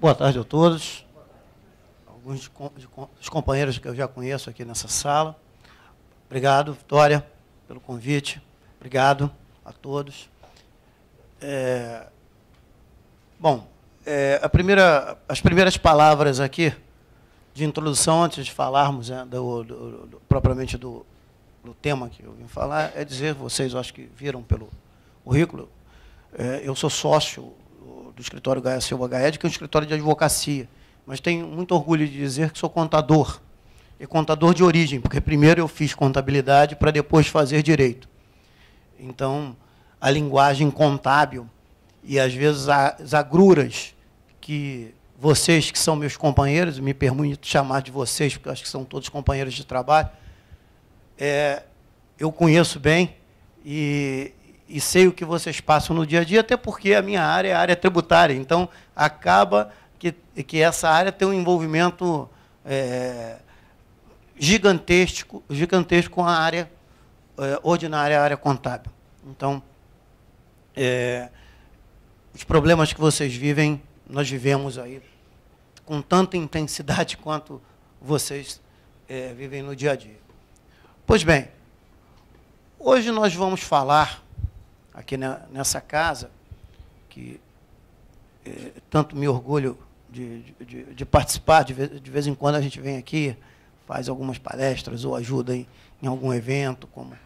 Boa tarde a todos. Alguns dos companheiros que eu já conheço aqui nessa sala. Obrigado, Vitória, pelo convite. Obrigado a todos. É, bom, é, primeira, as primeiras palavras aqui de introdução, antes de falarmos né, do, do, do, propriamente do, tema que eu vim falar, é dizer, vocês acho que viram pelo currículo, é, eu sou sócio do escritório Gaia Silva Gaed, que é um escritório de advocacia. Mas tenho muito orgulho de dizer que sou contador. E contador de origem, porque primeiro eu fiz contabilidade para depois fazer direito. Então, a linguagem contábil e às vezes as agruras que vocês que são meus companheiros, me permito chamar de vocês, porque acho que são todos companheiros de trabalho, é, eu conheço bem e, e sei o que vocês passam no dia a dia, até porque a minha área é a área tributária. Então, acaba que, que essa área tem um envolvimento é, gigantesco, gigantesco com a área é, ordinária, a área contábil. Então, é, os problemas que vocês vivem, nós vivemos aí com tanta intensidade quanto vocês é, vivem no dia a dia. Pois bem, hoje nós vamos falar aqui na, nessa casa, que eh, tanto me orgulho de, de, de participar, de vez, de vez, em quando a gente vem aqui, faz algumas palestras ou ajuda em, em algum evento, como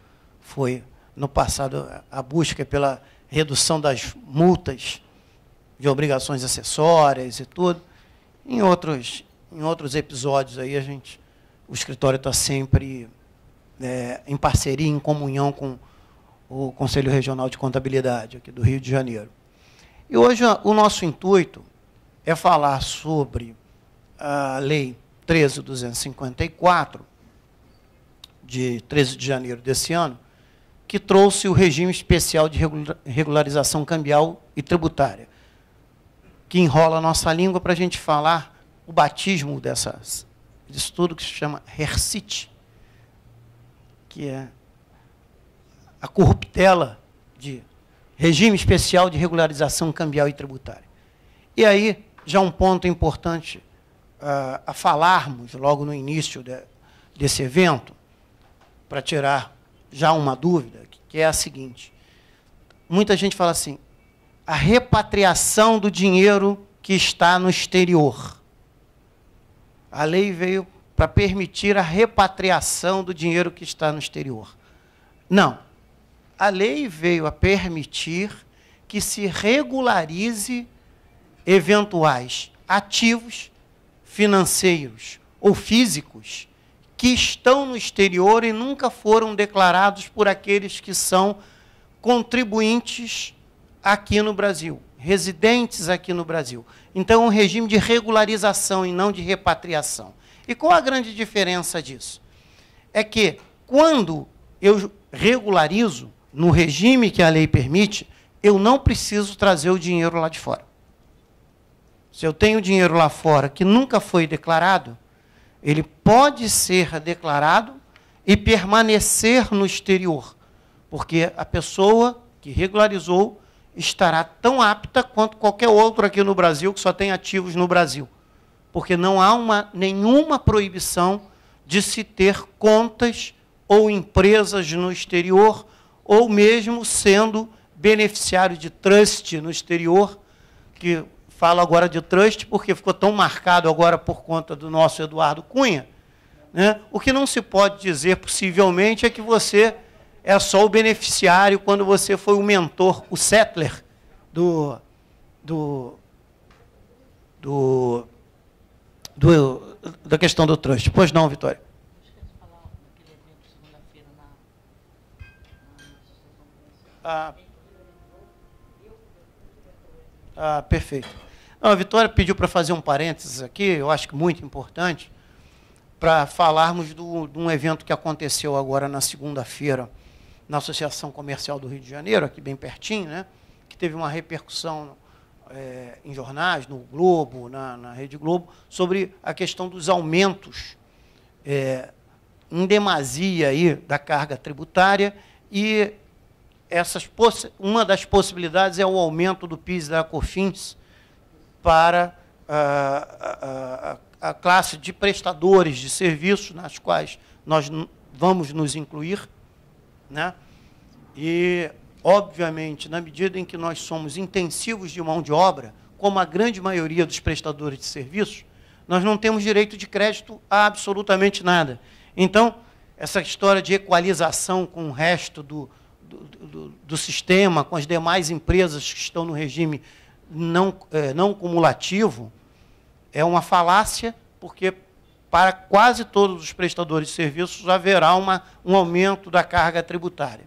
foi no passado a busca pela redução das multas de obrigações acessórias e tudo. Em outros, em outros episódios aí a gente, o escritório está sempre é, em parceria, em comunhão com o Conselho Regional de Contabilidade aqui do Rio de Janeiro. E hoje ah, o nosso intuito é falar sobre a Lei 13.254, de 13 de janeiro desse ano, que trouxe o regime especial de regularização cambial e tributária, que enrola a nossa língua para a gente falar o batismo dessas, disso tudo que se chama RERCIT, que é a corruptela de regime especial de regularização cambial e tributária. E aí, já um ponto importante uh, a falarmos logo no início de, desse evento, para tirar já uma dúvida, que é a seguinte. Muita gente fala assim, a repatriação do dinheiro que está no exterior. A lei veio para permitir a repatriação do dinheiro que está no exterior. Não a lei veio a permitir que se regularize eventuais ativos financeiros ou físicos que estão no exterior e nunca foram declarados por aqueles que são contribuintes aqui no Brasil, residentes aqui no Brasil. Então, é um regime de regularização e não de repatriação. E qual a grande diferença disso? É que quando eu regularizo, no regime que a lei permite, eu não preciso trazer o dinheiro lá de fora. Se eu tenho dinheiro lá fora que nunca foi declarado, ele pode ser declarado e permanecer no exterior, porque a pessoa que regularizou estará tão apta quanto qualquer outro aqui no Brasil que só tem ativos no Brasil. Porque não há uma, nenhuma proibição de se ter contas ou empresas no exterior ou mesmo sendo beneficiário de trust no exterior, que falo agora de trust porque ficou tão marcado agora por conta do nosso Eduardo Cunha. Né? O que não se pode dizer, possivelmente, é que você é só o beneficiário quando você foi o mentor, o settler do, do, do, do da questão do trust. Pois não, Vitória. Ah, ah, perfeito. Não, a Vitória pediu para fazer um parênteses aqui, eu acho que muito importante, para falarmos do, de um evento que aconteceu agora na segunda-feira na Associação Comercial do Rio de Janeiro, aqui bem pertinho, né? que teve uma repercussão é, em jornais, no Globo, na, na, Rede Globo, sobre a questão dos aumentos é, em demasia aí da carga tributária e essas uma das possibilidades é o aumento do PIS da COFINS para a, ah, ah, ah, a, a classe de prestadores de serviços, nas quais nós vamos nos incluir. Né? E, obviamente, na medida em que nós somos intensivos de mão de obra, como a grande maioria dos prestadores de serviços, nós não temos direito de crédito a absolutamente nada. Então, essa história de equalização com o resto do, do, sistema com as demais empresas que estão no regime não, é, não cumulativo é uma falácia, porque para quase todos os prestadores de serviços haverá uma, um aumento da carga tributária.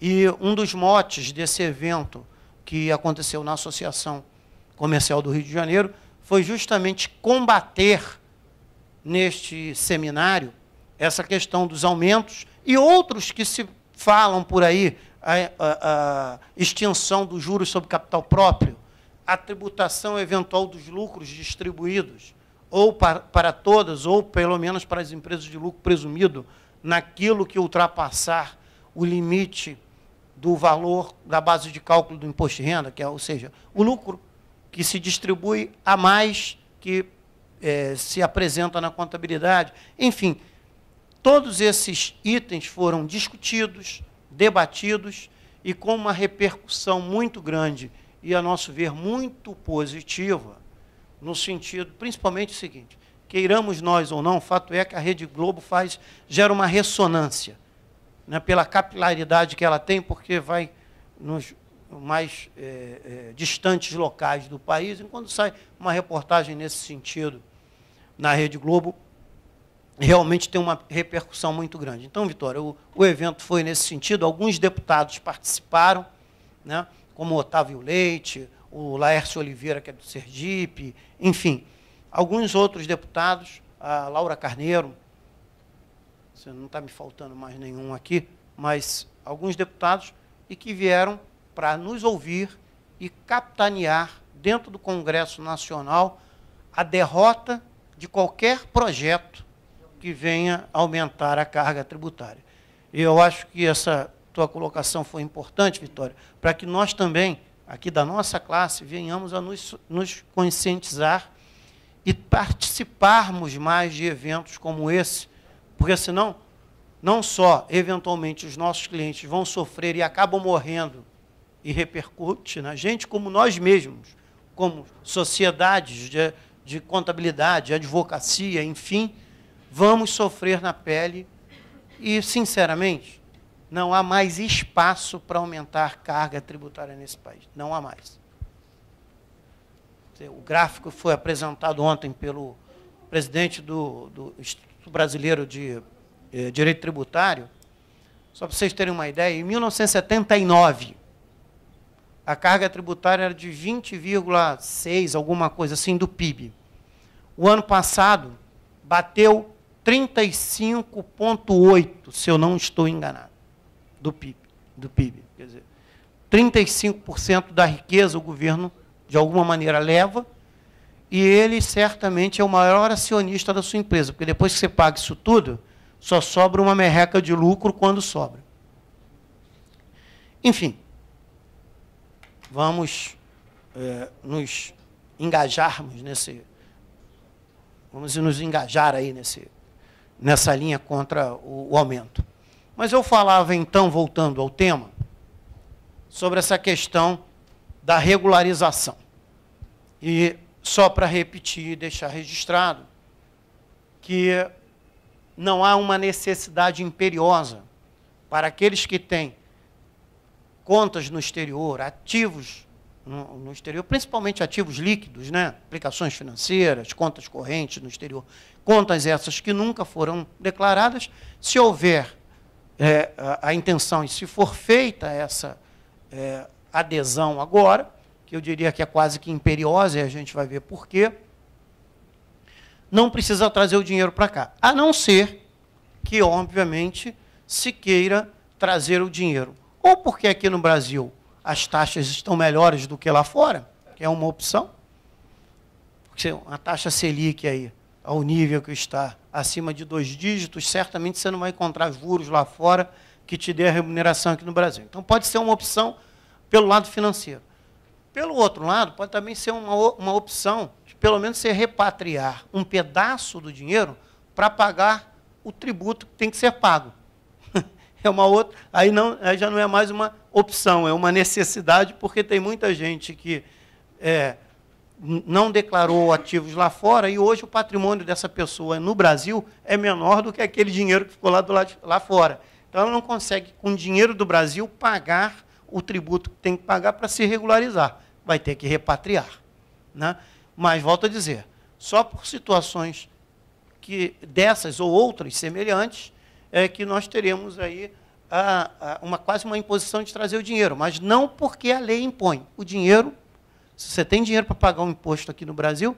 E um dos motes desse evento que aconteceu na Associação Comercial do Rio de Janeiro foi justamente combater neste seminário essa questão dos aumentos e outros que se falam por aí a, a, a extinção dos juros sobre capital próprio, a tributação eventual dos lucros distribuídos, ou para, para todas, ou pelo menos para as empresas de lucro presumido, naquilo que ultrapassar o limite do valor da base de cálculo do imposto de renda, que é, ou seja, o lucro que se distribui a mais que é, se apresenta na contabilidade. Enfim, Todos esses itens foram discutidos, debatidos e com uma repercussão muito grande e, a nosso ver, muito positiva, no sentido, principalmente o seguinte, queiramos nós ou não, o fato é que a Rede Globo faz, gera uma ressonância né, pela capilaridade que ela tem, porque vai nos mais é, é, distantes locais do país, enquanto sai uma reportagem nesse sentido na Rede Globo, realmente tem uma repercussão muito grande. Então, Vitória, o, o evento foi nesse sentido. Alguns deputados participaram, né, como Otávio Leite, o Laércio Oliveira, que é do Sergipe, enfim. Alguns outros deputados, a Laura Carneiro, você não está me faltando mais nenhum aqui, mas alguns deputados e que vieram para nos ouvir e capitanear dentro do Congresso Nacional a derrota de qualquer projeto que venha aumentar a carga tributária. E eu acho que essa tua colocação foi importante, Vitória, para que nós também, aqui da nossa classe, venhamos a nos, nos conscientizar e participarmos mais de eventos como esse, porque senão, não só eventualmente os nossos clientes vão sofrer e acabam morrendo e repercute na gente, como nós mesmos, como sociedades de, de contabilidade, advocacia, enfim, vamos sofrer na pele e, sinceramente, não há mais espaço para aumentar carga tributária nesse país. Não há mais. O gráfico foi apresentado ontem pelo presidente do, do Instituto Brasileiro de eh, Direito Tributário. Só para vocês terem uma ideia, em 1979, a carga tributária era de 20,6, alguma coisa assim, do PIB. O ano passado, bateu 35,8, se eu não estou enganado, do PIB. Do PIB quer dizer, 35% da riqueza o governo, de alguma maneira, leva, e ele certamente é o maior acionista da sua empresa, porque depois que você paga isso tudo, só sobra uma merreca de lucro quando sobra. Enfim, vamos é, nos engajarmos nesse. Vamos nos engajar aí nesse nessa linha contra o, o aumento. Mas eu falava então, voltando ao tema, sobre essa questão da regularização. E só para repetir e deixar registrado que não há uma necessidade imperiosa para aqueles que têm contas no exterior, ativos no, no exterior, principalmente ativos líquidos, né? aplicações financeiras, contas correntes no exterior, contas essas que nunca foram declaradas. Se houver é, a, a, intenção e se for feita essa é, adesão agora, que eu diria que é quase que imperiosa, e a gente vai ver por quê, não precisa trazer o dinheiro para cá. A não ser que, obviamente, se queira trazer o dinheiro. Ou porque aqui no Brasil as taxas estão melhores do que lá fora, que é uma opção, porque uma taxa Selic aí ao nível que está, acima de dois dígitos, certamente você não vai encontrar juros lá fora que te dê a remuneração aqui no Brasil. Então, pode ser uma opção pelo lado financeiro. Pelo outro lado, pode também ser uma, uma opção de, pelo menos, você repatriar um pedaço do dinheiro para pagar o tributo que tem que ser pago. é uma outra. Aí, não, aí já não é mais uma opção, é uma necessidade, porque tem muita gente que. É, não declarou ativos lá fora e hoje o patrimônio dessa pessoa no Brasil é menor do que aquele dinheiro que ficou lá, do lado, lá fora. Então ela não consegue, com o dinheiro do Brasil, pagar o tributo que tem que pagar para se regularizar. Vai ter que repatriar. Né? Mas, volto a dizer, só por situações que dessas ou outras semelhantes é que nós teremos aí a, a, uma, quase uma imposição de trazer o dinheiro, mas não porque a lei impõe. O dinheiro se você tem dinheiro para pagar um imposto aqui no Brasil,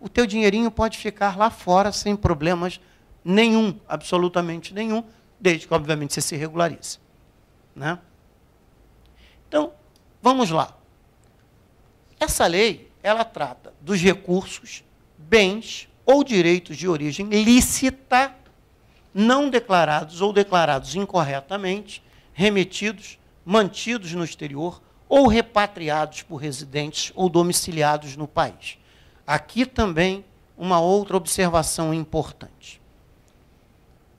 o teu dinheirinho pode ficar lá fora sem problemas nenhum, absolutamente nenhum, desde que, obviamente, você se regularize. Né? Então, vamos lá. Essa lei, ela trata dos recursos, bens ou direitos de origem lícita, não declarados ou declarados incorretamente, remetidos, mantidos no exterior ou repatriados por residentes ou domiciliados no país. Aqui também uma outra observação importante.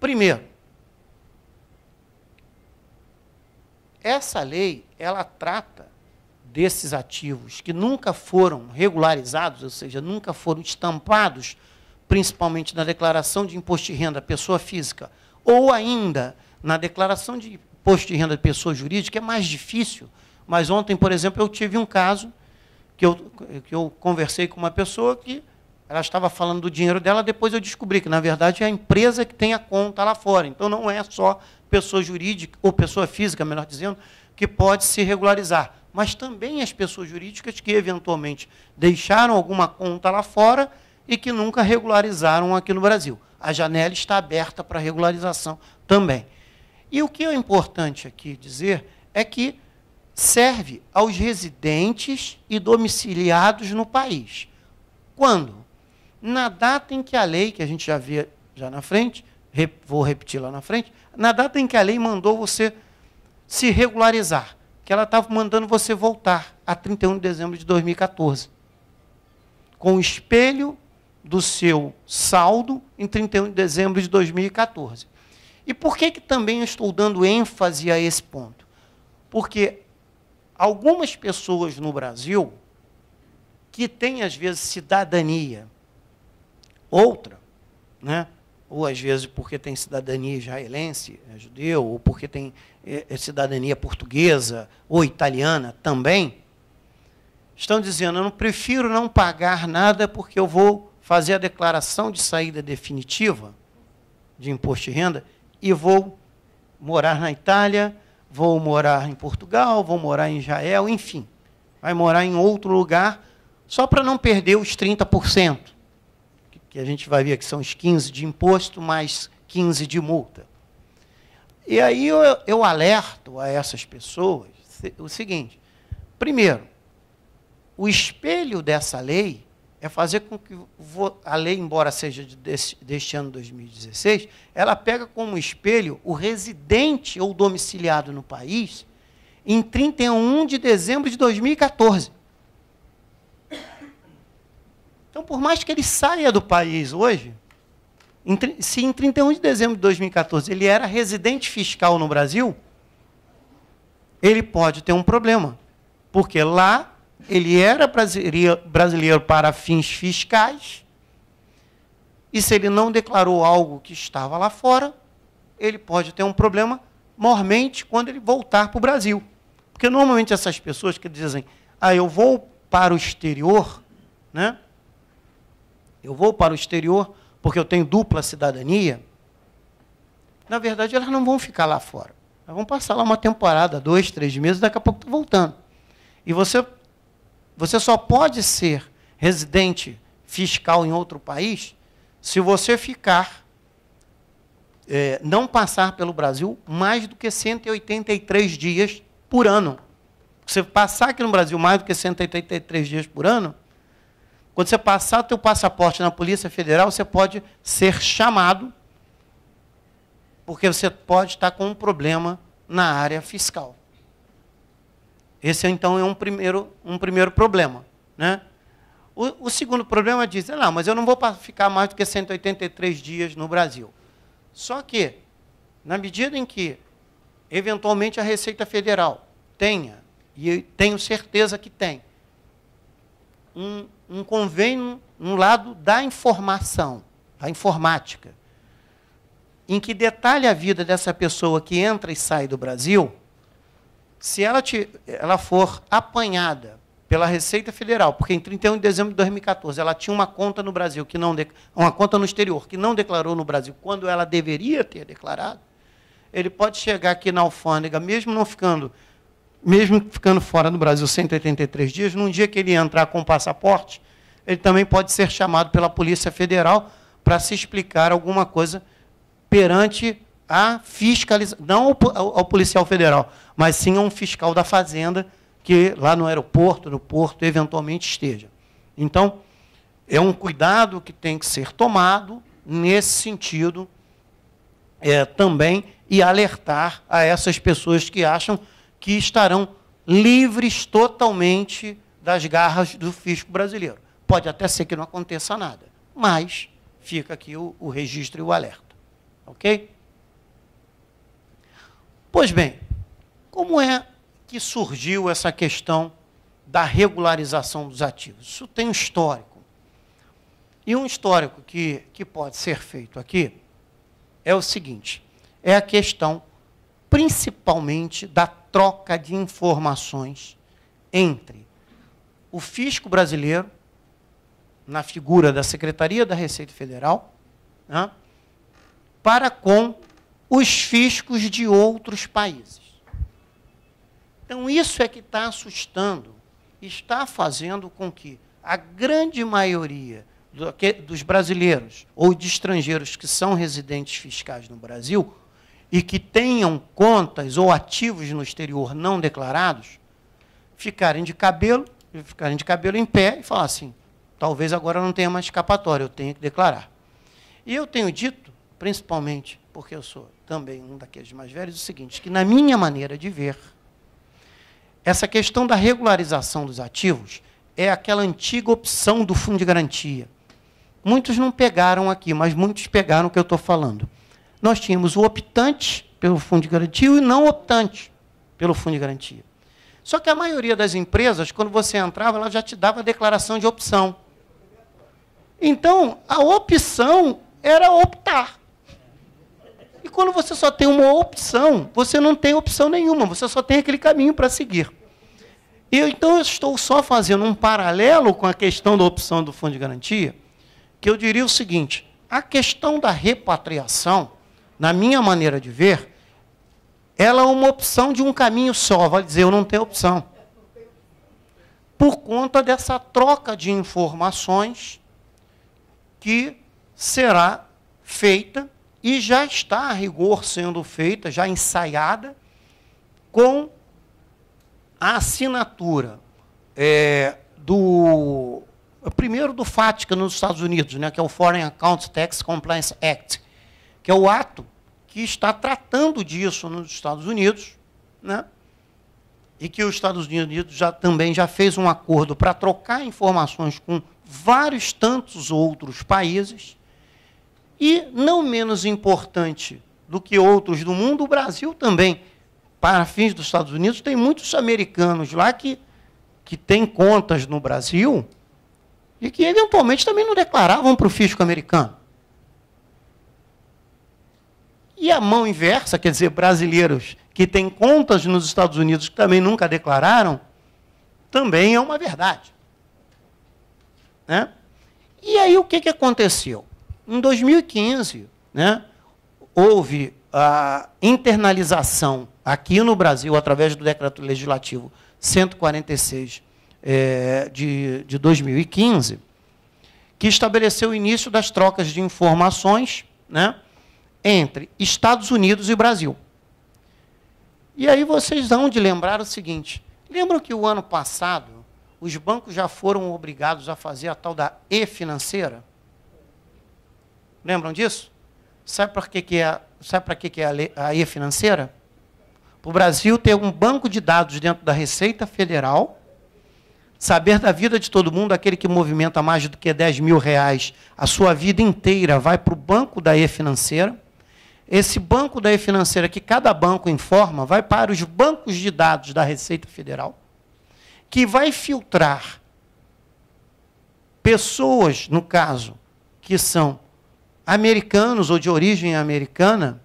Primeiro, essa lei ela trata desses ativos que nunca foram regularizados, ou seja, nunca foram estampados, principalmente na declaração de imposto de renda pessoa física, ou ainda na declaração de imposto de renda pessoa jurídica, é mais difícil, mas ontem, por exemplo, eu tive um caso que eu, que eu conversei com uma pessoa que ela estava falando do dinheiro dela, depois eu descobri que, na verdade, é a empresa que tem a conta lá fora. Então, não é só pessoa jurídica, ou pessoa física, melhor dizendo, que pode se regularizar, mas também as pessoas jurídicas que, eventualmente, deixaram alguma conta lá fora e que nunca regularizaram aqui no Brasil. A janela está aberta para regularização também. E o que é importante aqui dizer é que serve aos residentes e domiciliados no país. Quando? Na data em que a lei, que a gente já vê já na frente, vou repetir lá na frente, na data em que a lei mandou você se regularizar, que ela estava mandando você voltar a 31 de dezembro de 2014, com o espelho do seu saldo em 31 de dezembro de 2014. E por que, que também estou dando ênfase a esse ponto? Porque algumas pessoas no Brasil que têm, às vezes, cidadania, outra, né? ou às vezes porque tem cidadania israelense, é judeu, ou porque tem é, é, cidadania portuguesa ou italiana também, estão dizendo: eu não prefiro não pagar nada porque eu vou fazer a declaração de saída definitiva de imposto de renda e vou morar na Itália vou morar em Portugal, vou morar em Israel, enfim, vai morar em outro lugar, só para não perder os 30%, que a gente vai ver que são os 15% de imposto mais 15% de multa. E aí eu, eu alerto a essas pessoas o seguinte: primeiro, o espelho dessa lei é fazer com que a lei, embora seja deste ano 2016, ela pega como espelho o residente ou domiciliado no país em 31 de dezembro de 2014. Então, por mais que ele saia do país hoje, se em 31 de dezembro de 2014 ele era residente fiscal no Brasil, ele pode ter um problema, porque lá ele era brasileiro para fins fiscais. E se ele não declarou algo que estava lá fora, ele pode ter um problema mormente quando ele voltar para o Brasil. Porque normalmente essas pessoas que dizem, ah, eu vou para o exterior, né? Eu vou para o exterior porque eu tenho dupla cidadania. Na verdade, elas não vão ficar lá fora. Elas vão passar lá uma temporada, dois, três meses, daqui a pouco estão tá voltando. E você você só pode ser residente fiscal em outro país se você ficar, é, não passar pelo Brasil mais do que 183 dias por ano. Você passar aqui no Brasil mais do que 183 dias por ano, quando você passar seu passaporte na Polícia Federal, você pode ser chamado, porque você pode estar com um problema na área fiscal. Esse, então, é um primeiro, um primeiro problema. Né? O, o segundo problema diz, é ah, lá, mas eu não vou ficar mais do que 183 dias no Brasil. Só que, na medida em que, eventualmente, a Receita Federal tenha, e tenho certeza que tem, um, um convênio no um lado da informação, da informática, em que detalhe a vida dessa pessoa que entra e sai do Brasil, se ela, te, ela for apanhada pela Receita Federal, porque em 31 de dezembro de 2014 ela tinha uma conta no Brasil que não uma conta no exterior que não declarou no Brasil quando ela deveria ter declarado, ele pode chegar aqui na alfândega, mesmo não ficando, mesmo ficando fora do Brasil 183 dias, num dia que ele entrar com o passaporte, ele também pode ser chamado pela Polícia Federal para se explicar alguma coisa perante a fiscalização, não ao, ao, ao policial federal, mas sim a um fiscal da fazenda que lá no aeroporto, no porto, eventualmente esteja. Então, é um cuidado que tem que ser tomado nesse sentido é, também e alertar a essas pessoas que acham que estarão livres totalmente das garras do fisco brasileiro. Pode até ser que não aconteça nada, mas fica aqui o, o registro e o alerta. Ok? Pois bem, como é que surgiu essa questão da regularização dos ativos? Isso tem um histórico. E um histórico que, que pode ser feito aqui é o seguinte: é a questão principalmente da troca de informações entre o fisco brasileiro, na figura da Secretaria da Receita Federal, né, para com os fiscos de outros países. Então, isso é que está assustando, está fazendo com que a grande maioria do, que, dos brasileiros ou de estrangeiros que são residentes fiscais no Brasil e que tenham contas ou ativos no exterior não declarados, ficarem de cabelo, ficarem de cabelo em pé e falar assim: talvez agora não tenha mais escapatória, eu tenho que declarar. E eu tenho dito, principalmente porque eu sou também um daqueles mais velhos, o seguinte: que na minha maneira de ver, essa questão da regularização dos ativos é aquela antiga opção do fundo de garantia. Muitos não pegaram aqui, mas muitos pegaram o que eu estou falando. Nós tínhamos o optante pelo fundo de garantia e o não optante pelo fundo de garantia. Só que a maioria das empresas, quando você entrava, ela já te dava a declaração de opção. Então, a opção era optar quando você só tem uma opção, você não tem opção nenhuma, você só tem aquele caminho para seguir. Eu, então, eu estou só fazendo um paralelo com a questão da opção do fundo de garantia, que eu diria o seguinte: a questão da repatriação, na minha maneira de ver, ela é uma opção de um caminho só, vale dizer, eu não tenho opção. Por conta dessa troca de informações que será feita e já está a rigor sendo feita, já ensaiada, com a assinatura é, do primeiro do FATCA nos Estados Unidos, né, que é o Foreign Account Tax Compliance Act, que é o ato que está tratando disso nos Estados Unidos, né, e que os Estados Unidos já, também já fez um acordo para trocar informações com vários tantos outros países e, não menos importante do que outros do mundo, o Brasil também, para fins dos Estados Unidos, tem muitos americanos lá que, que têm contas no Brasil e que, eventualmente, também não declaravam para o fisco americano. E a mão inversa, quer dizer, brasileiros que têm contas nos Estados Unidos que também nunca declararam, também é uma verdade. Né? E aí o que, que aconteceu? Em 2015, né, houve a internalização aqui no Brasil, através do Decreto Legislativo 146 é, de, de 2015, que estabeleceu o início das trocas de informações né, entre Estados Unidos e Brasil. E aí vocês vão de lembrar o seguinte: lembram que o ano passado os bancos já foram obrigados a fazer a tal da e-financeira? Lembram disso? Sabe para que, que é, sabe para que, que é a, lei, a E financeira? Para o Brasil ter um banco de dados dentro da Receita Federal, saber da vida de todo mundo, aquele que movimenta mais do que 10 mil reais, a sua vida inteira vai para o banco da E financeira. Esse banco da E financeira que cada banco informa vai para os bancos de dados da Receita Federal, que vai filtrar pessoas, no caso, que são americanos ou de origem americana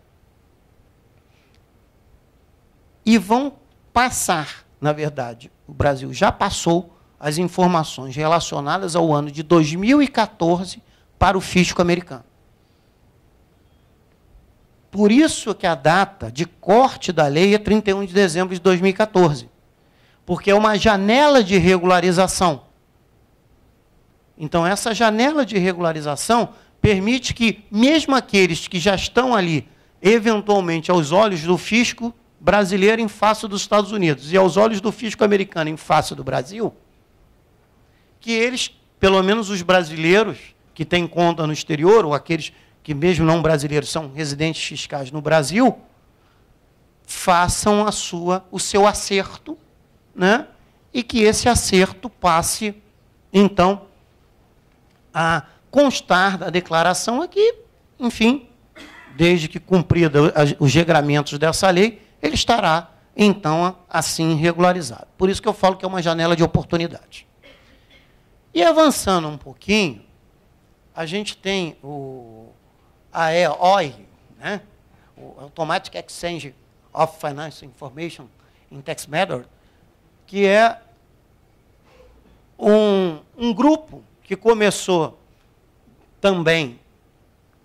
e vão passar, na verdade, o Brasil já passou as informações relacionadas ao ano de 2014 para o fisco americano. Por isso que a data de corte da lei é 31 de dezembro de 2014, porque é uma janela de regularização. Então, essa janela de regularização permite que, mesmo aqueles que já estão ali, eventualmente aos olhos do fisco brasileiro em face dos Estados Unidos e aos olhos do fisco americano em face do Brasil, que eles, pelo menos os brasileiros que têm conta no exterior, ou aqueles que, mesmo não brasileiros, são residentes fiscais no Brasil, façam a sua, o seu acerto, né? e que esse acerto passe, então, a constar da declaração aqui, enfim, desde que cumprida os regramentos dessa lei, ele estará, então, assim regularizado. Por isso que eu falo que é uma janela de oportunidade. E avançando um pouquinho, a gente tem o AEOI, né? o Automatic Exchange of Financial Information in Tax Matter, que é um, um grupo que começou também,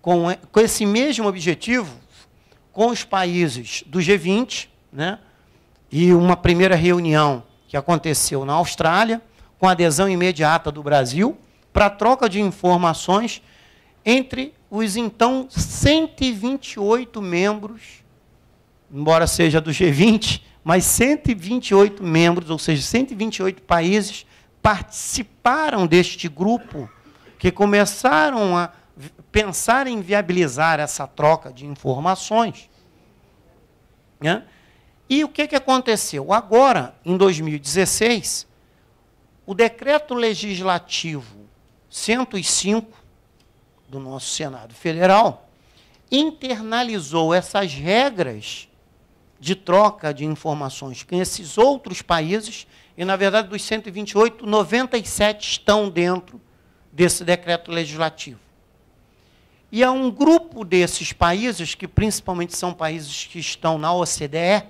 com, eh, com esse mesmo objetivo, com os países do G20, né? e uma primeira reunião que aconteceu na Austrália, com adesão imediata do Brasil, para troca de informações entre os então 128 membros, embora seja do G20, mas 128 membros, ou seja, 128 países participaram deste grupo que começaram a pensar em viabilizar essa troca de informações. Né? E o que, que aconteceu? Agora, em 2016, o decreto legislativo 105 do nosso Senado Federal internalizou essas regras de troca de informações com esses outros países, e na verdade dos 128, 97 estão dentro desse decreto legislativo. E há um grupo desses países, que principalmente são países que estão na OCDE,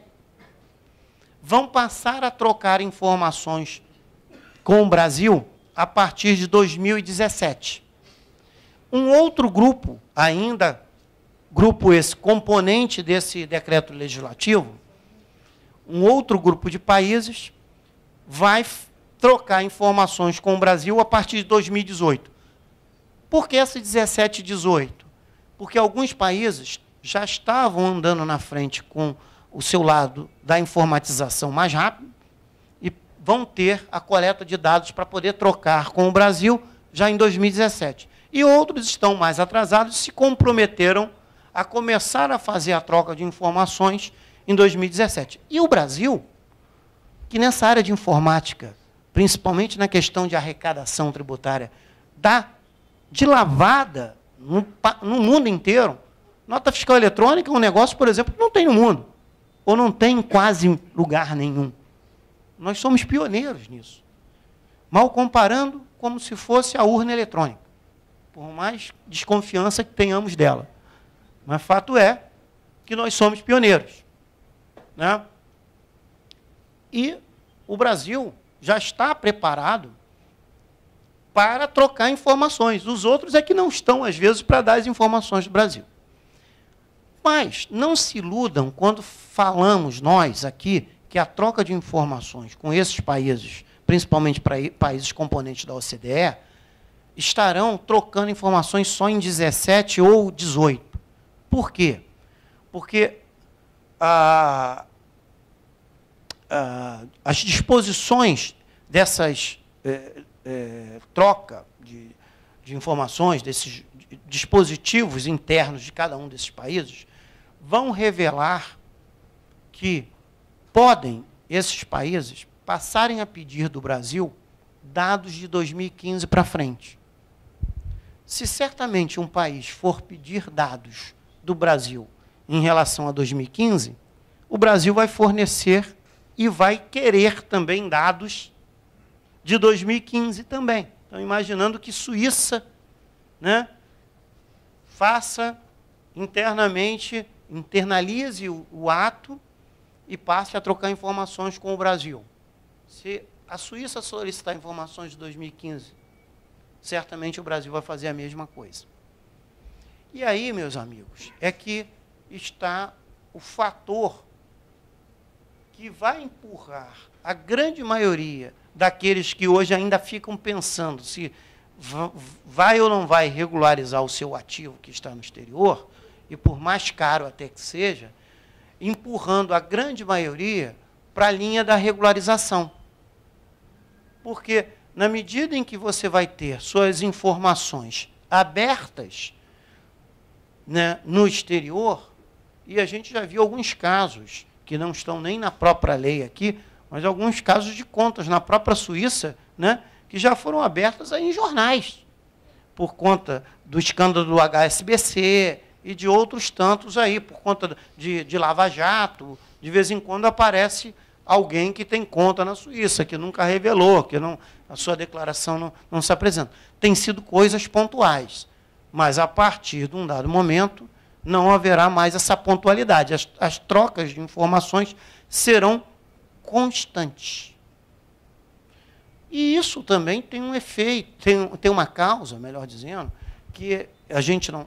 vão passar a trocar informações com o Brasil a partir de 2017. Um outro grupo, ainda grupo esse componente desse decreto legislativo, um outro grupo de países vai trocar informações com o Brasil a partir de 2018. Por que essa 17 e 18? Porque alguns países já estavam andando na frente com o seu lado da informatização mais rápido e vão ter a coleta de dados para poder trocar com o Brasil já em 2017. E outros estão mais atrasados, e se comprometeram a começar a fazer a troca de informações em 2017. E o Brasil, que nessa área de informática principalmente na questão de arrecadação tributária, dá de lavada no, no mundo inteiro. Nota fiscal eletrônica é um negócio, por exemplo, que não tem no mundo, ou não tem em quase lugar nenhum. Nós somos pioneiros nisso. Mal comparando como se fosse a urna eletrônica, por mais desconfiança que tenhamos dela. Mas fato é que nós somos pioneiros. Né? E o Brasil já está preparado para trocar informações. Os outros é que não estão, às vezes, para dar as informações do Brasil. Mas não se iludam quando falamos nós aqui que a troca de informações com esses países, principalmente para países componentes da OCDE, estarão trocando informações só em 17 ou 18. Por quê? Porque a, ah, as disposições dessas eh, eh, troca de, de informações, desses dispositivos internos de cada um desses países, vão revelar que podem esses países passarem a pedir do Brasil dados de 2015 para frente. Se certamente um país for pedir dados do Brasil em relação a 2015, o Brasil vai fornecer e vai querer também dados de 2015 também. Então, imaginando que Suíça né, faça internamente, internalize o, o ato e passe a trocar informações com o Brasil. Se a Suíça solicitar informações de 2015, certamente o Brasil vai fazer a mesma coisa. E aí, meus amigos, é que está o fator que vai empurrar a grande maioria daqueles que hoje ainda ficam pensando se vai ou não vai regularizar o seu ativo que está no exterior, e por mais caro até que seja, empurrando a grande maioria para a linha da regularização. Porque na medida em que você vai ter suas informações abertas né, no exterior, e a gente já viu alguns casos que não estão nem na própria lei aqui, mas alguns casos de contas na própria Suíça, né, que já foram abertas em jornais, por conta do escândalo do HSBC e de outros tantos aí, por conta de, de Lava Jato. De vez em quando aparece alguém que tem conta na Suíça, que nunca revelou, que não, a sua declaração não, não se apresenta. Tem sido coisas pontuais. Mas, a partir de um dado momento, não haverá mais essa pontualidade. As, as trocas de informações serão constantes. E isso também tem um efeito, tem, tem uma causa, melhor dizendo, que a gente não.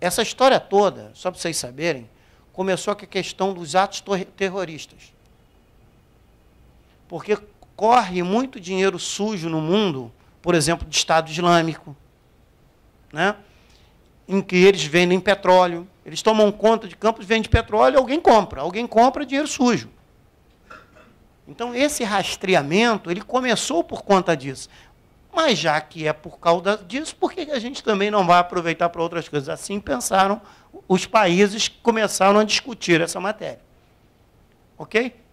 Essa história toda, só para vocês saberem, começou com a questão dos atos terroristas. Porque corre muito dinheiro sujo no mundo, por exemplo, do Estado Islâmico. Né? em que eles vendem petróleo. Eles tomam conta de campos, vendem petróleo, alguém compra. Alguém compra dinheiro sujo. Então, esse rastreamento, ele começou por conta disso. Mas já que é por causa disso, por que a gente também não vai aproveitar para outras coisas? Assim pensaram os países que começaram a discutir essa matéria. Ok?